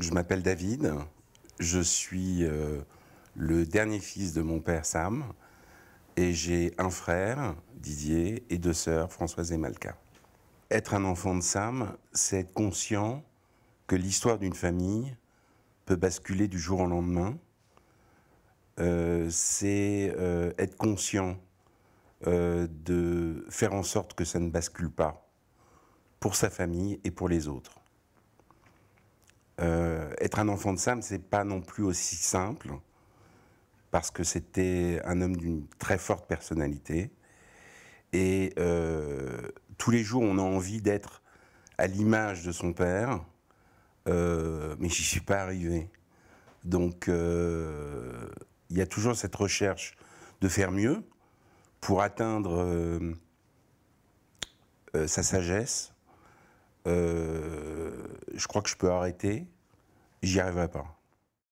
je m'appelle David, je suis euh, le dernier fils de mon père Sam, et j'ai un frère, Didier, et deux sœurs, Françoise et Malka. Être un enfant de Sam, c'est être conscient que l'histoire d'une famille peut basculer du jour au lendemain. Euh, c'est euh, être conscient de faire en sorte que ça ne bascule pas pour sa famille et pour les autres. Euh, être un enfant de Sam, c'est pas non plus aussi simple, parce que c'était un homme d'une très forte personnalité. Et euh, tous les jours, on a envie d'être à l'image de son père, euh, mais j'y suis pas arrivé. Donc, euh, il y a toujours cette recherche de faire mieux pour atteindre sa sagesse je crois que je peux arrêter, j'y arriverai pas.